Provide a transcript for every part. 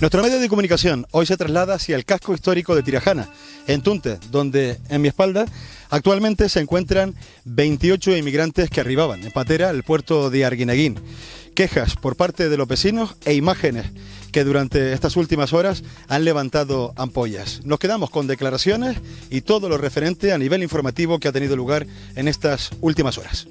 Nuestro medio de comunicación hoy se traslada hacia el casco histórico de Tirajana, en Tunte, donde en mi espalda actualmente se encuentran 28 inmigrantes que arribaban en patera al puerto de Arguineguín. Quejas por parte de los vecinos e imágenes que durante estas últimas horas han levantado ampollas. Nos quedamos con declaraciones y todo lo referente a nivel informativo que ha tenido lugar en estas últimas horas.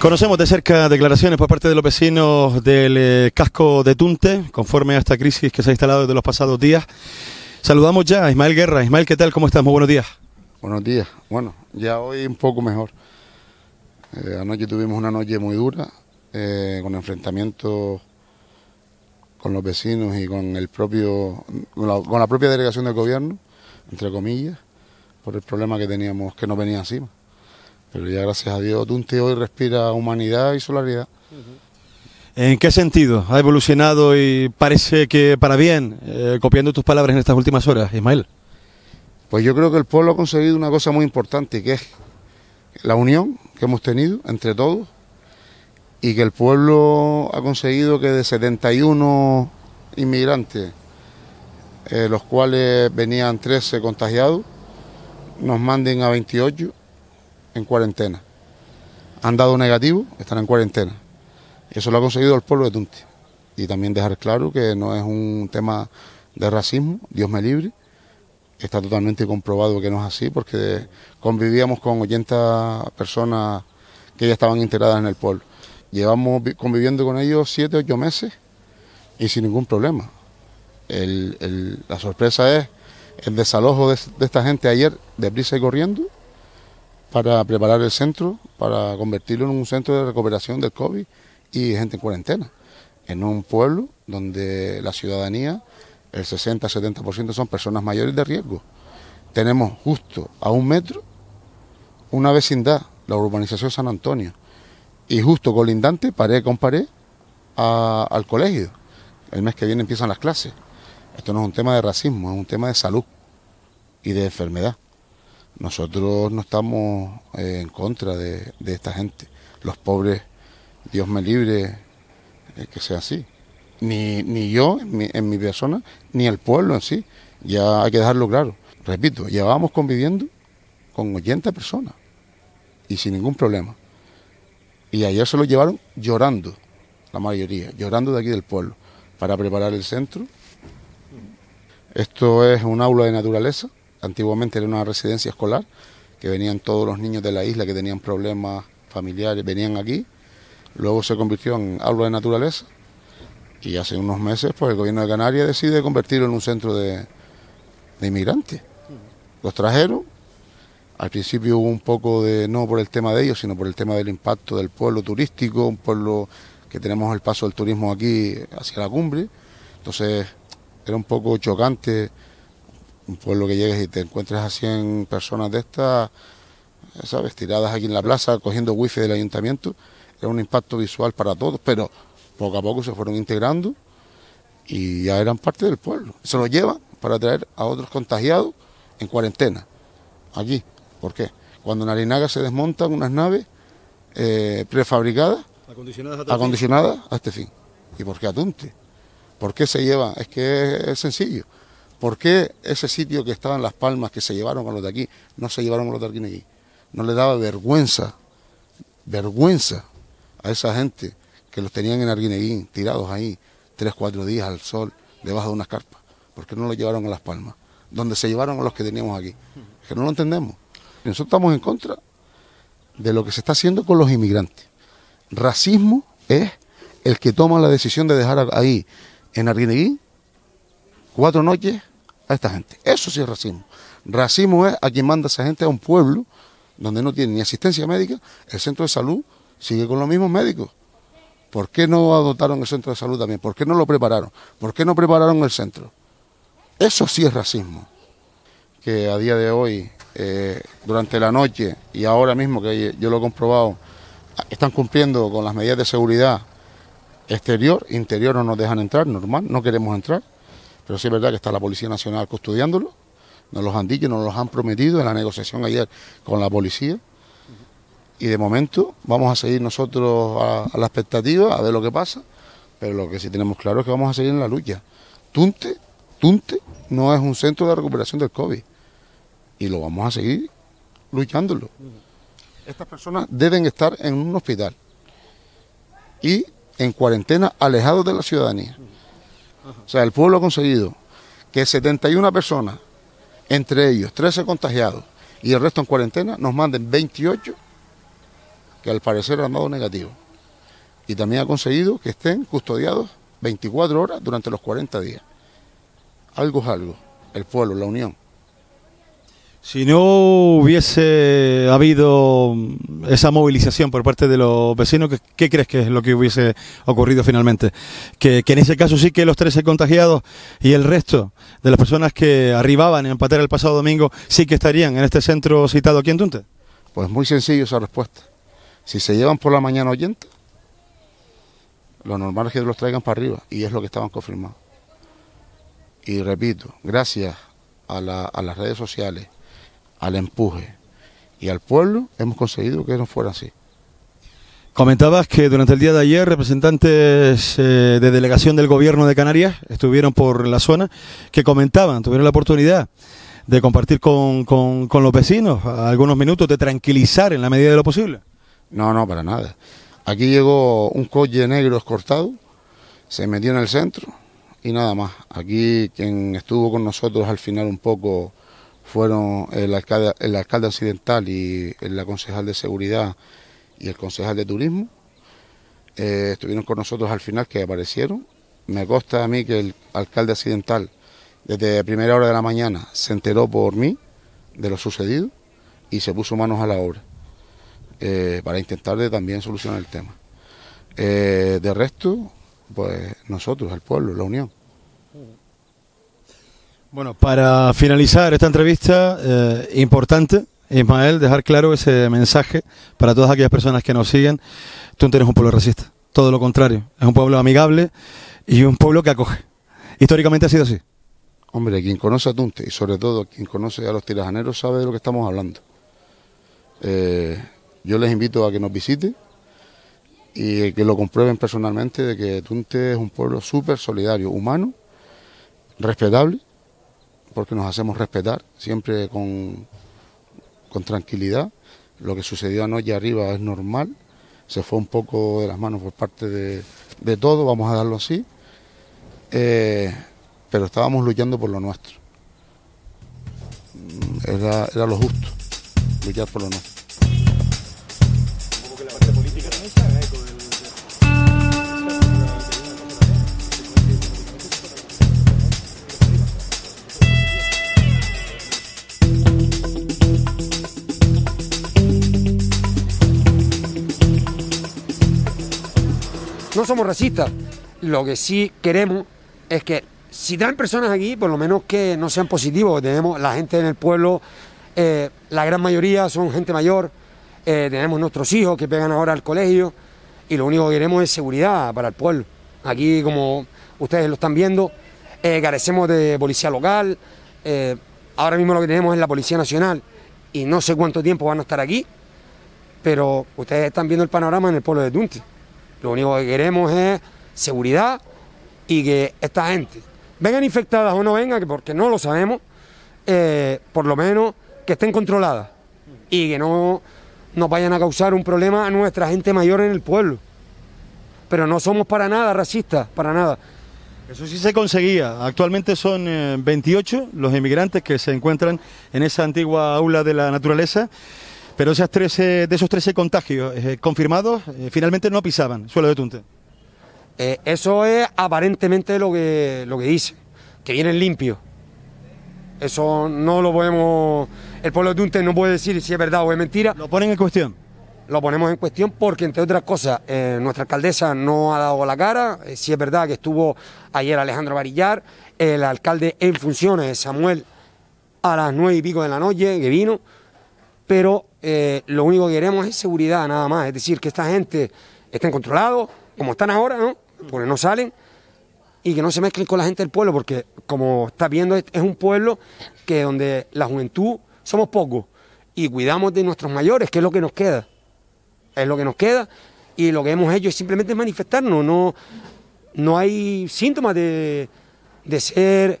Conocemos de cerca declaraciones por parte de los vecinos del eh, casco de Tunte, conforme a esta crisis que se ha instalado desde los pasados días. Saludamos ya a Ismael Guerra. Ismael, ¿qué tal? ¿Cómo estamos? Muy buenos días. Buenos días. Bueno, ya hoy un poco mejor. Eh, anoche tuvimos una noche muy dura, eh, con enfrentamientos con los vecinos y con el propio, con la, propia delegación del gobierno, entre comillas, por el problema que teníamos que no venía encima. Pero ya gracias a Dios tío hoy respira humanidad y solaridad. ¿En qué sentido ha evolucionado y parece que para bien, eh, copiando tus palabras en estas últimas horas, Ismael? Pues yo creo que el pueblo ha conseguido una cosa muy importante, que es la unión que hemos tenido entre todos y que el pueblo ha conseguido que de 71 inmigrantes, eh, los cuales venían 13 contagiados, nos manden a 28 en cuarentena. Han dado negativo, están en cuarentena. Eso lo ha conseguido el pueblo de Tunte... Y también dejar claro que no es un tema de racismo, Dios me libre. Está totalmente comprobado que no es así, porque convivíamos con 80 personas que ya estaban integradas en el pueblo. Llevamos conviviendo con ellos 7, 8 meses y sin ningún problema. la sorpresa es el desalojo de, de esta gente ayer, deprisa y corriendo, para preparar el centro, para convertirlo en un centro de recuperación del COVID y gente en cuarentena. En un pueblo donde la ciudadanía, el 60-70% son personas mayores de riesgo. Tenemos justo a un metro una vecindad, la urbanización San Antonio, y justo colindante, pared con pared, al colegio. El mes que viene empiezan las clases. Esto no es un tema de racismo, es un tema de salud y de enfermedad. Nosotros no estamos eh, en contra de, esta gente. Los pobres, Dios me libre eh, que sea así. Ni, yo, en mi, en mi persona, ni el pueblo en sí. Ya hay que dejarlo claro. Repito, llevábamos conviviendo con 80 personas y sin ningún problema. Y ayer se lo llevaron llorando, la mayoría, llorando de aquí del pueblo, para preparar el centro. Esto es un aula de naturaleza, antiguamente era una residencia escolar, que venían todos los niños de la isla que tenían problemas familiares, venían aquí, luego se convirtió en aula de naturaleza y hace unos meses pues el gobierno de Canarias decide convertirlo en un centro de, de inmigrantes. Los trajeron, al principio hubo un poco de, no por el tema de ellos, sino por el tema del impacto del pueblo turístico, un pueblo que tenemos el paso del turismo aquí hacia la cumbre. Entonces era un poco chocante un pueblo que llegues y te encuentres a 100 personas de estas, ¿sabes? Tiradas aquí en la plaza, cogiendo wifi del ayuntamiento, era un impacto visual para todos, pero poco a poco se fueron integrando y ya eran parte del pueblo. Se lo llevan para traer a otros contagiados en cuarentena, aquí. ¿Por qué? Cuando en Arinaga se desmontan unas naves eh, prefabricadas, acondicionadas a, este fin. ¿Y por qué Atunte? ¿Por qué se lleva? Es que es sencillo. ¿Por qué ese sitio que estaba en Las Palmas, que se llevaron a los de aquí, no se llevaron a los de aquí? no le daba vergüenza, vergüenza a esa gente que los tenían en Arguineguín, tirados ahí, tres, cuatro días al sol, debajo de unas carpas. ¿Por qué no lo llevaron a Las Palmas? Donde se llevaron a los que teníamos aquí. Que no lo entendemos. Nosotros estamos en contra de lo que se está haciendo con los inmigrantes. Racismo es el que toma la decisión de dejar ahí en Arguineguín cuatro noches a esta gente. Eso sí es racismo. Racismo es a quien manda esa gente a un pueblo donde no tiene ni asistencia médica, el centro de salud sigue con los mismos médicos. ¿Por qué no adoptaron el centro de salud también? ¿Por qué no lo prepararon? ¿Por qué no prepararon el centro? Eso sí es racismo. Que a día de hoy, eh, durante la noche y ahora mismo que yo lo he comprobado, están cumpliendo con las medidas de seguridad exterior, interior no nos dejan entrar, normal, no queremos entrar. Pero sí es verdad que está la Policía Nacional custodiándolo. Nos los han dicho, nos los han prometido en la negociación ayer con la policía. Y de momento vamos a seguir nosotros a, la expectativa, a ver lo que pasa. Pero lo que sí tenemos claro es que vamos a seguir en la lucha. Tunte, Tunte no es un centro de recuperación del COVID. Y lo vamos a seguir luchándolo. Estas personas deben estar en un hospital y en cuarentena alejados de la ciudadanía. O sea, el pueblo ha conseguido que 71 personas, entre ellos 13 contagiados y el resto en cuarentena, nos manden 28 que al parecer han dado negativo. Y también ha conseguido que estén custodiados 24 horas durante los 40 días. Algo es algo, el pueblo, la unión. Si no hubiese habido esa movilización por parte de los vecinos, ¿qué, crees que es lo que hubiese ocurrido finalmente? Que, en ese caso sí que los 13 contagiados y el resto de las personas que arribaban en Patera el pasado domingo sí que estarían en este centro citado aquí en Tunte. Pues muy sencillo esa respuesta. Si se llevan por la mañana oyente... lo normal es que los traigan para arriba y es lo que estaban confirmados. Y repito, gracias a las redes sociales al empuje. Y al pueblo hemos conseguido que no fuera así. Comentabas que durante el día de ayer representantes eh, de delegación del gobierno de Canarias estuvieron por la zona, que comentaban, tuvieron la oportunidad de compartir con, con los vecinos algunos minutos, de tranquilizar en la medida de lo posible. No, no, para nada. Aquí llegó un coche negro escortado, se metió en el centro y nada más. Aquí quien estuvo con nosotros al final un poco fueron el alcalde, el alcalde occidental y la concejal de seguridad y el concejal de turismo. Eh, estuvieron con nosotros al final que aparecieron. Me consta a mí que el alcalde occidental desde primera hora de la mañana se enteró por mí de lo sucedido y se puso manos a la obra eh, para intentar de también solucionar el tema. Eh, de resto, pues nosotros, el pueblo, la Unión. Bueno, para finalizar esta entrevista, eh, importante, Ismael, dejar claro ese mensaje para todas aquellas personas que nos siguen. Tunte no es un pueblo racista, todo lo contrario. Es un pueblo amigable y un pueblo que acoge. Históricamente ha sido así. Hombre, quien conoce a Tunte y sobre todo quien conoce a los tirajaneros sabe de lo que estamos hablando. Eh, yo les invito a que nos visiten y que lo comprueben personalmente de que Tunte es un pueblo súper solidario, humano, respetable porque nos hacemos respetar, siempre con, con tranquilidad. Lo que sucedió anoche arriba es normal, se fue un poco de las manos por parte de, de todo, vamos a darlo así, eh, pero estábamos luchando por lo nuestro. Mm, era lo justo, luchar por lo nuestro. no somos racistas. Lo que sí queremos es que si dan personas aquí, por lo menos que no sean positivos. Tenemos la gente en el pueblo, eh, la gran mayoría son gente mayor, eh, tenemos nuestros hijos que pegan ahora al colegio y lo único que queremos es seguridad para el pueblo. Aquí, como ustedes lo están viendo, eh, carecemos de policía local, ahora mismo lo que tenemos es la Policía Nacional y no sé cuánto tiempo van a estar aquí, pero ustedes están viendo el panorama en el pueblo de Tunte. Lo único que queremos es seguridad y que esta gente, vengan infectadas o no vengan, porque no lo sabemos, eh, por lo menos que estén controladas y que no nos vayan a causar un problema a nuestra gente mayor en el pueblo. Pero no somos para nada racistas, para nada. Eso sí se conseguía. Actualmente son 28 eh, los inmigrantes que se encuentran en esa antigua aula de la naturaleza pero esas 13, de esos 13 contagios eh, confirmados eh, finalmente no pisaban suelo de Tunte. Eh, eso es aparentemente lo que, lo que dice, que vienen limpios. Eso no lo podemos, el pueblo de Tunte no puede decir si es verdad o es mentira. Lo ponen en cuestión. Lo ponemos en cuestión porque, entre otras cosas, nuestra alcaldesa no ha dado la cara. si es verdad que estuvo ayer Alejandro Varillar, el alcalde en funciones, Samuel, a las nueve y pico de la noche, que vino pero eh, lo único que queremos es seguridad nada más, es decir, que esta gente esté controlado como están ahora, ¿no? porque no salen, y que no se mezclen con la gente del pueblo, porque como está viendo, es un pueblo que donde la juventud somos pocos y cuidamos de nuestros mayores, que es lo que nos queda, es lo que nos queda, y lo que hemos hecho es simplemente manifestarnos, no, no hay síntomas de, de ser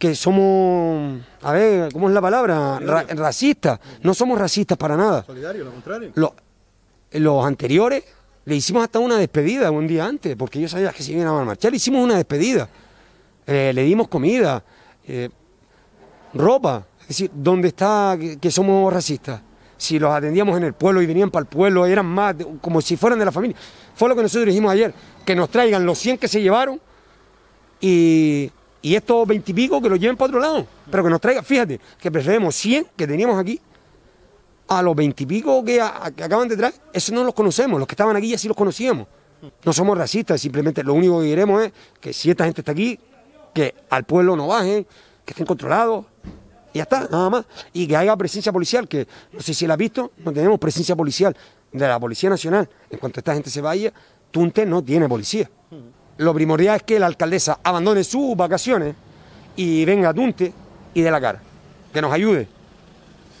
que somos, a ver, ¿cómo es la palabra? racistas. No somos racistas para nada. Solidario, lo contrario. Los, anteriores le hicimos hasta una despedida un día antes, porque yo sabía que se iban a marchar. Le hicimos una despedida. Eh, le dimos comida, eh, ropa. Es decir, ¿dónde está que somos racistas? si los atendíamos en el pueblo y venían para el pueblo, eran más, como si fueran de la familia. Fue lo que nosotros dijimos ayer, que nos traigan los 100 que se llevaron y y estos veintipico que los lleven para otro lado, pero que nos traigan, fíjate, que preferimos 100 que teníamos aquí a los veintipico que, que, acaban de traer, esos no los conocemos, los que estaban aquí ya sí los conocíamos. No somos racistas, simplemente lo único que queremos es que si esta gente está aquí, que al pueblo no bajen, que estén controlados, y ya está, nada más. Y que haya presencia policial, que no sé si la has visto, no tenemos presencia policial de la Policía Nacional. En cuanto esta gente se vaya, Tunte no tiene policía. Lo primordial es que la alcaldesa abandone sus vacaciones y venga a Tunte y de la cara. Que nos ayude,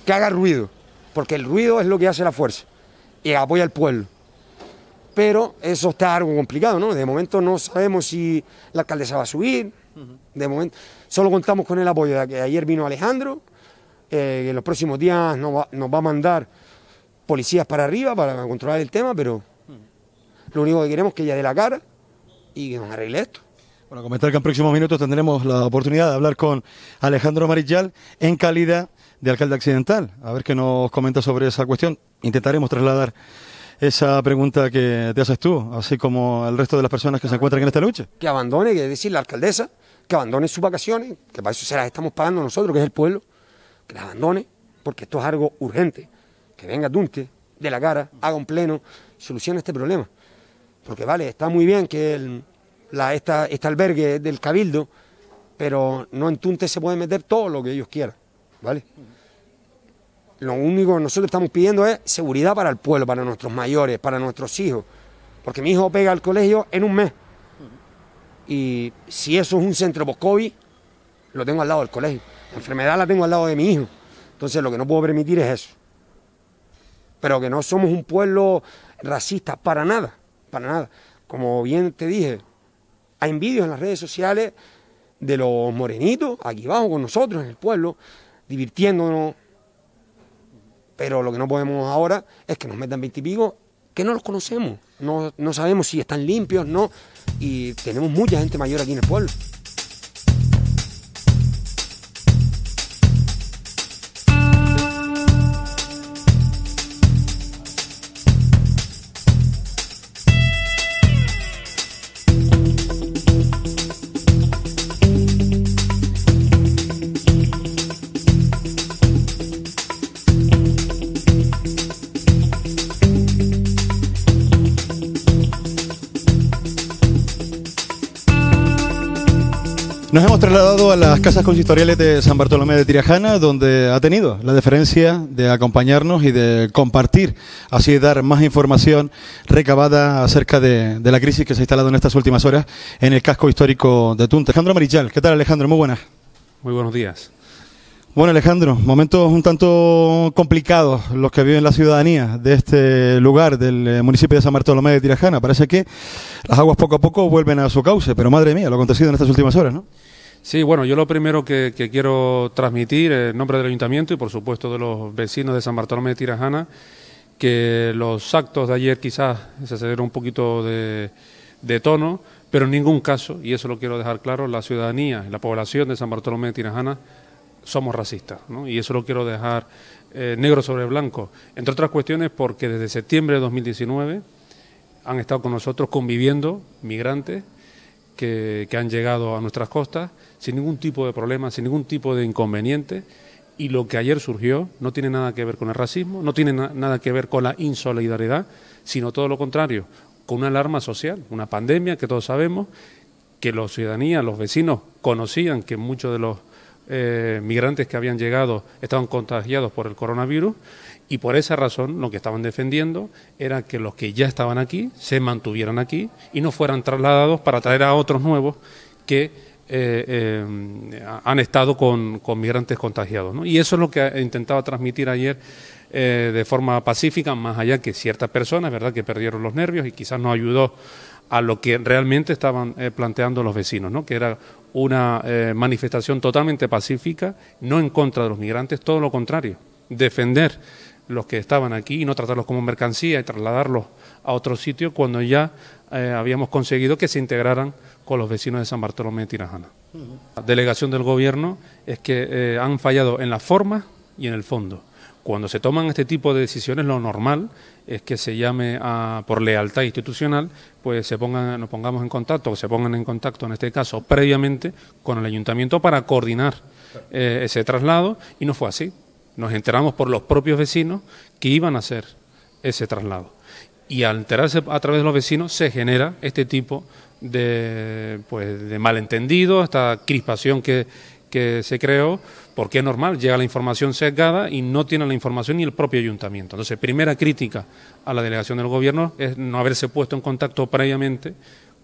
que haga ruido, porque el ruido es lo que hace la fuerza y apoya al pueblo. Pero eso está algo complicado, ¿no? De momento no sabemos si la alcaldesa va a subir, de momento solo contamos con el apoyo de que ayer vino Alejandro, eh, que en los próximos días nos va, a mandar policías para arriba para controlar el tema, pero lo único que queremos es que ella dé la cara y que nos arregle esto. Bueno, comentar que en próximos minutos tendremos la oportunidad de hablar con Alejandro Marillal, en calidad de alcalde accidental. A ver qué nos comenta sobre esa cuestión. Intentaremos trasladar esa pregunta que te haces tú, así como el resto de las personas que se encuentran en esta lucha. Que abandone, que decir, la alcaldesa, que abandone sus vacaciones, que para eso se las estamos pagando nosotros, que es el pueblo, que las abandone, porque esto es algo urgente. Que venga Dunque de la cara, haga un pleno, solucione este problema. Porque vale, está muy bien que la, esta, este albergue del Cabildo, pero no en Tunte se puede meter todo lo que ellos quieran, ¿vale? Lo único que nosotros estamos pidiendo es seguridad para el pueblo, para nuestros mayores, para nuestros hijos. Porque mi hijo pega al colegio en un mes. Y si eso es un centro post-COVID, lo tengo al lado del colegio. La enfermedad la tengo al lado de mi hijo. Entonces lo que no puedo permitir es eso. Pero que no somos un pueblo racista para nada para nada. Como bien te dije, hay vídeos en las redes sociales de los morenitos, aquí abajo con nosotros en el pueblo, divirtiéndonos. Pero lo que no podemos ahora es que nos metan veintipico que no los conocemos. No, no sabemos si están limpios, no. Y tenemos mucha gente mayor aquí en el pueblo. Nos hemos trasladado a las casas consistoriales de San Bartolomé de Tirajana, donde ha tenido la deferencia de acompañarnos y de compartir, así dar más información recabada acerca de, la crisis que se ha instalado en estas últimas horas en el casco histórico de Tunte. Alejandro Marichal, ¿qué tal Alejandro? Muy buenas. Muy buenos días. Bueno, Alejandro, momentos un tanto complicados los que viven la ciudadanía de este lugar, del eh, municipio de San Bartolomé de Tirajana. Parece que las aguas poco a poco vuelven a su cauce, pero madre mía, lo acontecido en estas últimas horas, ¿no? Sí, bueno, yo lo primero que, quiero transmitir en nombre del ayuntamiento y por supuesto de los vecinos de San Bartolomé de Tirajana, que los actos de ayer quizás se cedieron un poquito de, de tono, pero en ningún caso, y eso lo quiero dejar claro, la ciudadanía, la población de San Bartolomé de Tirajana somos racistas, ¿no? y eso lo quiero dejar eh, negro sobre blanco, entre otras cuestiones porque desde septiembre de 2019 han estado con nosotros conviviendo migrantes que, han llegado a nuestras costas sin ningún tipo de problema, sin ningún tipo de inconveniente, y lo que ayer surgió no tiene nada que ver con el racismo, no tiene nada que ver con la insolidaridad, sino todo lo contrario, con una alarma social, una pandemia que todos sabemos, que los ciudadanos, los vecinos conocían que muchos de los eh, migrantes que habían llegado estaban contagiados por el coronavirus y por esa razón lo que estaban defendiendo era que los que ya estaban aquí se mantuvieran aquí y no fueran trasladados para traer a otros nuevos que eh, eh, han estado con, migrantes contagiados. Y eso es lo que intentaba transmitir ayer de forma pacífica, más allá que ciertas personas, ¿verdad?, que perdieron los nervios y quizás no ayudó a lo que realmente estaban eh, planteando los vecinos, ¿no? que era una eh, manifestación totalmente pacífica, no en contra de los migrantes, todo lo contrario, defender los que estaban aquí y no tratarlos como mercancía y trasladarlos a otro sitio cuando ya eh, habíamos conseguido que se integraran con los vecinos de San Bartolomé de Tirajana. La delegación del Gobierno es que han fallado en la forma y en el fondo. Cuando se toman este tipo de decisiones, lo normal es que se llame por lealtad institucional, pues se pongan, nos pongamos en contacto, o se pongan en contacto, en este caso, previamente con el ayuntamiento para coordinar eh, ese traslado, y no fue así. Nos enteramos por los propios vecinos que iban a hacer ese traslado. Y al enterarse a través de los vecinos se genera este tipo de, pues, de malentendido, esta crispación que, que se creó, porque es normal, llega la información sesgada y no tiene la información ni el propio ayuntamiento. Entonces, primera crítica a la delegación del gobierno es no haberse puesto en contacto previamente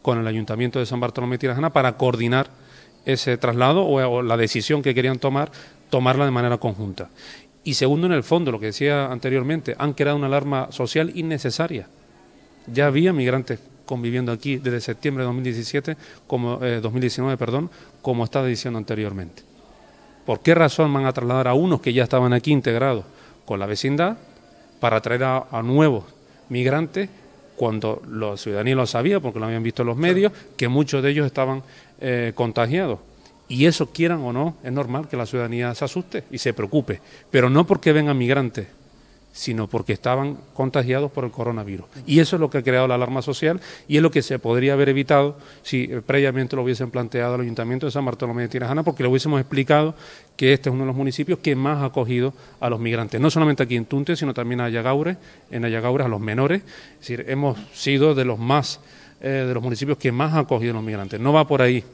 con el ayuntamiento de San Bartolomé Tirajana para coordinar ese traslado o, o la decisión que querían tomar, tomarla de manera conjunta. Y segundo, en el fondo, lo que decía anteriormente, han creado una alarma social innecesaria. Ya había migrantes conviviendo aquí desde septiembre de 2017, como, 2019 eh, perdón, como estaba diciendo anteriormente. ¿Por qué razón van a trasladar a unos que ya estaban aquí integrados con la vecindad para traer a, nuevos migrantes cuando la ciudadanía lo sabía, porque lo habían visto en los medios, que muchos de ellos estaban eh, contagiados? Y eso quieran o no, es normal que la ciudadanía se asuste y se preocupe, pero no porque vengan migrantes, sino porque estaban contagiados por el coronavirus. Y eso es lo que ha creado la alarma social y es lo que se podría haber evitado si eh, previamente lo hubiesen planteado al Ayuntamiento de San Bartolomé de Tirajana, porque le hubiésemos explicado que este es uno de los municipios que más ha acogido a los migrantes, no solamente aquí en Tunte, sino también a Ayagaure, en Ayagaure a los menores, es decir, hemos sido de los más, eh, de los municipios que más ha acogido a los migrantes. No va por ahí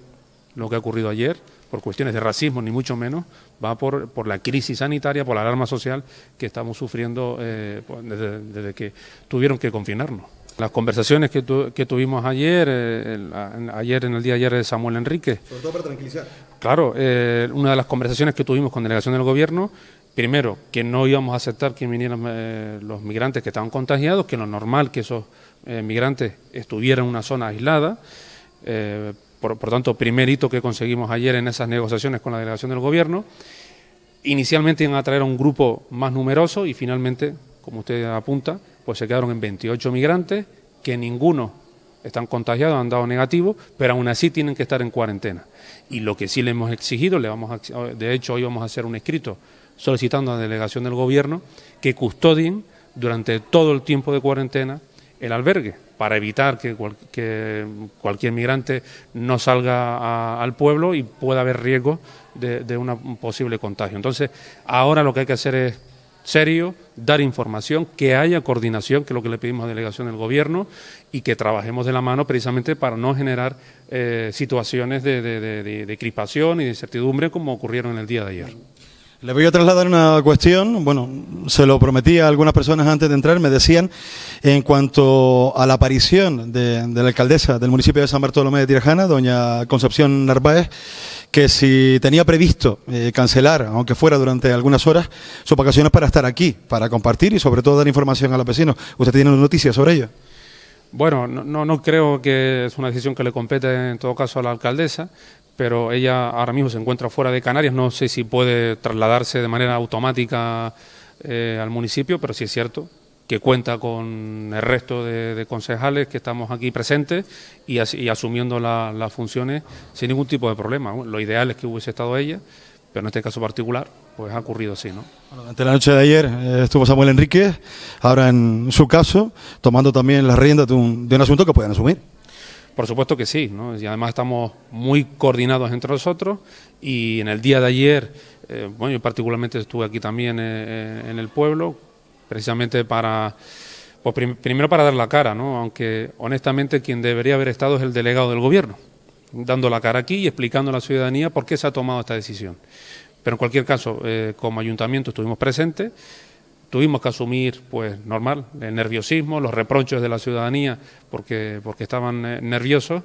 lo que ha ocurrido ayer, por cuestiones de racismo, ni mucho menos, va por, la crisis sanitaria, por la alarma social que estamos sufriendo eh, pues, desde, que tuvieron que confinarnos. Las conversaciones que, que tuvimos ayer, eh, ayer en el día de ayer de Samuel Enrique. Sobre todo para tranquilizar. Claro, eh, una de las conversaciones que tuvimos con delegación del gobierno primero, que no íbamos a aceptar que vinieran los migrantes que estaban contagiados, que lo normal que esos migrantes estuvieran en una zona aislada por, tanto, primer hito que conseguimos ayer en esas negociaciones con la delegación del gobierno. Inicialmente iban a traer a un grupo más numeroso y finalmente, como usted apunta, pues se quedaron en 28 migrantes que ninguno están contagiados, han dado negativo, pero aún así tienen que estar en cuarentena. Y lo que sí le hemos exigido, le vamos eh, de hecho hoy vamos a hacer un escrito solicitando a la delegación del gobierno que custodien durante todo el tiempo de cuarentena el albergue, para evitar que, cualquier migrante no salga al pueblo y pueda haber riesgo de, un posible contagio. Entonces, ahora lo que hay que hacer es serio, dar información, que haya coordinación, que es lo que le pedimos a la delegación del gobierno, y que trabajemos de la mano precisamente para no generar eh, situaciones de, de, crispación y de incertidumbre como ocurrieron en el día de ayer. Le voy a trasladar una cuestión, bueno, se lo prometí a algunas personas antes de entrar, me decían en cuanto a la aparición de, la alcaldesa del municipio de San Bartolomé de Tirajana, doña Concepción Narváez, que si tenía previsto eh, cancelar, aunque fuera durante algunas horas, sus vacaciones para estar aquí, para compartir y sobre todo dar información a los vecinos. ¿Usted tiene noticias sobre ello? Bueno, no, creo que es una decisión que le compete en todo caso a la alcaldesa pero ella ahora mismo se encuentra fuera de Canarias, no sé si puede trasladarse de manera automática eh, al municipio, pero sí es cierto que cuenta con el resto de, concejales que estamos aquí presentes y, asumiendo las funciones sin ningún tipo de problema. lo ideal es que hubiese estado ella, pero en este caso particular, pues ha ocurrido así, ¿no? la noche de ayer eh, estuvo Samuel Enrique, ahora en su caso, tomando también las riendas de un asunto que pueden asumir. Por supuesto que sí, y además estamos muy coordinados entre nosotros y en el día de ayer, eh, bueno, yo particularmente estuve aquí también eh, eh, en el pueblo, precisamente para, pues, primero para dar la cara, ¿no? aunque honestamente quien debería haber estado es el delegado del gobierno, dando la cara aquí y explicando a la ciudadanía por qué se ha tomado esta decisión. Pero en cualquier caso, como ayuntamiento estuvimos presentes tuvimos que asumir, pues normal, el nerviosismo, los reproches de la ciudadanía porque, porque estaban eh, nerviosos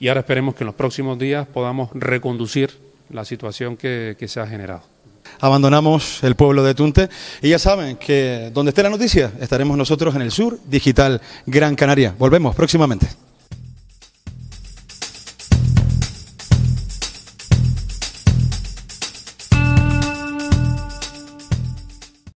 y ahora esperemos que en los próximos días podamos reconducir la situación que, que se ha generado abandonamos el pueblo de Tunte. Y ya saben que donde esté la noticia, estaremos nosotros en el sur digital Gran Canaria. Volvemos próximamente.